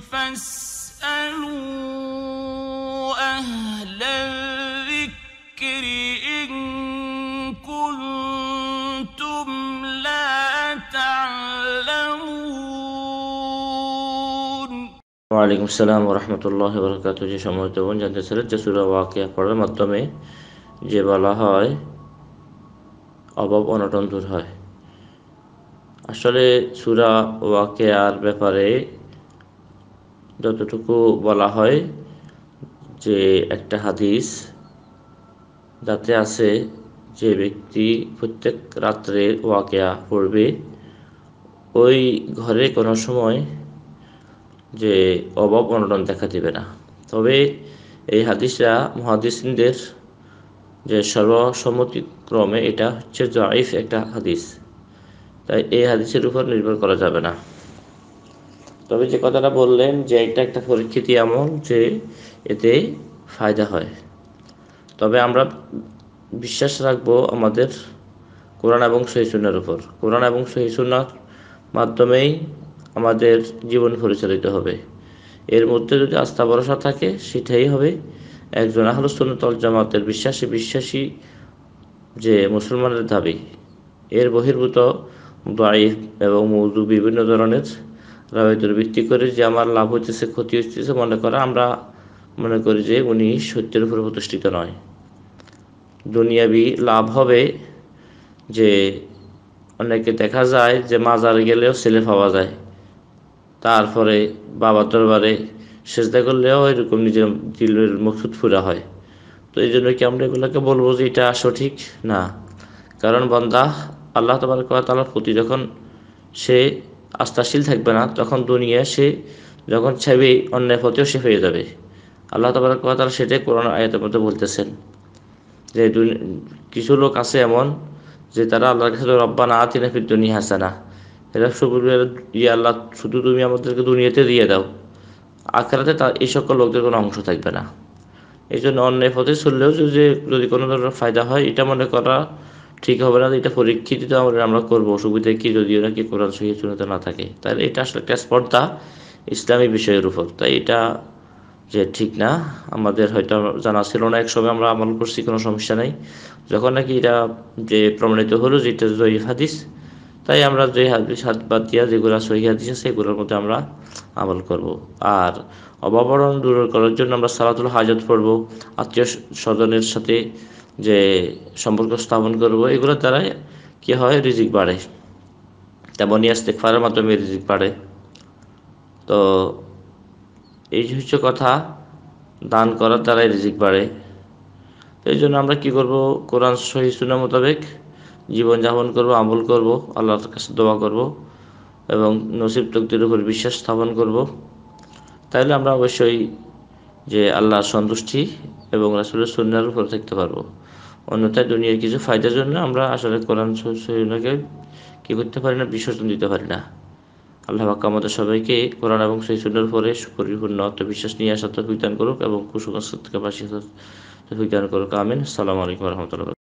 فاسألوا أهل الذكر إن كنتم لا تعلمون ওয়ালাইকুম সালাম রহমতুল্লাহ বরকাত যে সম্মানিত বোন জানতে চাই যে সুরা ওয়াকিয়া পড়ার মাধ্যমে যে বলা হয় অভাব অনটন দূর হয় আসলে সুরা ওয়াকিয়ার ব্যাপারে যতটুকু বলা হয় যে একটা হাদিস যাতে আছে যে ব্যক্তি প্রত্যেক রাত্রে ওয়াকেয়া পড়বে ওই ঘরে কোনো সময় যে অভাব অনটন দেখা দেবে না তবে এই হাদিসরা মহাদিসদের যে সর্বসম্মতিক্রমে এটা হচ্ছে জয়ীফ একটা হাদিস তাই এই হাদিসের উপর নির্ভর করা যাবে না তবে যে কথাটা বললেন যে এটা একটা পরিস্থিতি এমন যে এতে ফায়দা হয় তবে আমরা বিশ্বাস রাখবো আমাদের কোরআন এবং সহিসুনার উপর কোরআন এবং সহিসুনার মাধ্যমেই আমাদের জীবন পরিচালিত হবে এর মধ্যে যদি আস্থা ভরসা থাকে সেটাই হবে একজন সুন্নতল জামাতের বিশ্বাসী বিশ্বাসী যে মুসলমানের দাবি এর বহির্ভূত দায়ী এবং মৌজু বিভিন্ন ধরনের রাবিতর ভিত্তি করে যে আমার লাভ হইতেছে ক্ষতি হইতেছে মনে করে আমরা মনে করি যে উনি সত্যের উপর প্রতিষ্ঠিত নয় দুনিয়াবি লাভ হবে যে অনেকে দেখা যায় যে মাজার গেলেও ছেলে পাওয়া যায় তারপরে বাবার দরবারে সেজদা করলেও এরকম নিজের দিলের মকসুদ ফুরা হয় তো এই জন্য কি আমরা এগুলোকে বলবো যে এটা সঠিক না কারণ বন্দা আল্লাহ তোমার কথা তালার প্রতি যখন সে আস্থাশীল থাকবে না তখন দুনিয়া সে যখন ছাবে অন্যায় পথেও সে হয়ে যাবে আল্লাহ তাবার কথা সেটাই কোরআন আয়াতের মধ্যে বলতেছেন যে কিছু লোক আছে এমন যে তারা আল্লাহর কাছে রব্বা না তিনি ফির দুনিয়া হাসানা এরা সুপূর্বে ইয়ে আল্লাহ শুধু তুমি আমাদেরকে দুনিয়াতে দিয়ে দাও আখেরাতে তার এই সকল লোকদের কোনো অংশ থাকবে না এই জন্য অন্যায় পথে চললেও যে যদি কোনো ধরনের ফায়দা হয় এটা মনে করা ঠিক হবে না এটা পরীক্ষিত আমরা আমরা করবো অসুবিধা কি যদি ওরা কি কোরআন সহি চূড়ান্ত না থাকে তাহলে এটা আসলে একটা স্পর্ধা ইসলামী বিষয়ের উপর তাই এটা যে ঠিক না আমাদের হয়তো জানা ছিল না একসময় আমরা আমল করছি কোনো সমস্যা নাই যখন নাকি এটা যে প্রমাণিত হলো যে এটা জয়ী হাদিস তাই আমরা যে হাদিস হাত বাদ দিয়া যেগুলো সহি হাদিস আছে এগুলোর মধ্যে আমরা আমল করব। আর অবাবরণ দূর করার জন্য আমরা সালাতুল হাজত পড়ব আত্মীয় স্বজনের সাথে যে সম্পর্ক স্থাপন করব এগুলোর দ্বারাই কী হয় রিজিক বাড়ে তেমনই আসতে ইস্তেকফারের মাধ্যমে রিজিক বাড়ে তো এই হচ্ছে কথা দান করার দ্বারাই রিজিক বাড়ে তো এই জন্য আমরা কি করব কোরআন সহি সুনা মোতাবেক জীবনযাপন করব আমল করব আল্লাহর কাছে দোয়া করব এবং নসিব তক্তির উপর বিশ্বাস স্থাপন করব তাহলে আমরা অবশ্যই যে আল্লাহর সন্তুষ্টি এবং রাসুলের সুন্নার উপর থাকতে পারবো অন্যথায় দুনিয়ার কিছু ফায়দার জন্য আমরা আসলে কোরআন সহিনাকে কী করতে পারি না বিসর্জন দিতে পারি না আল্লাহ বাক্কা আমাদের সবাইকে কোরআন এবং সেই সুন্দর পরে পরিপূর্ণ আত্মবিশ্বাস নিয়ে আসা তফিক দান করুক এবং কুসংস্কার থেকে বাসি তফিক দান করুক আমিন আসসালামু আলাইকুম রহমতুল্লাহ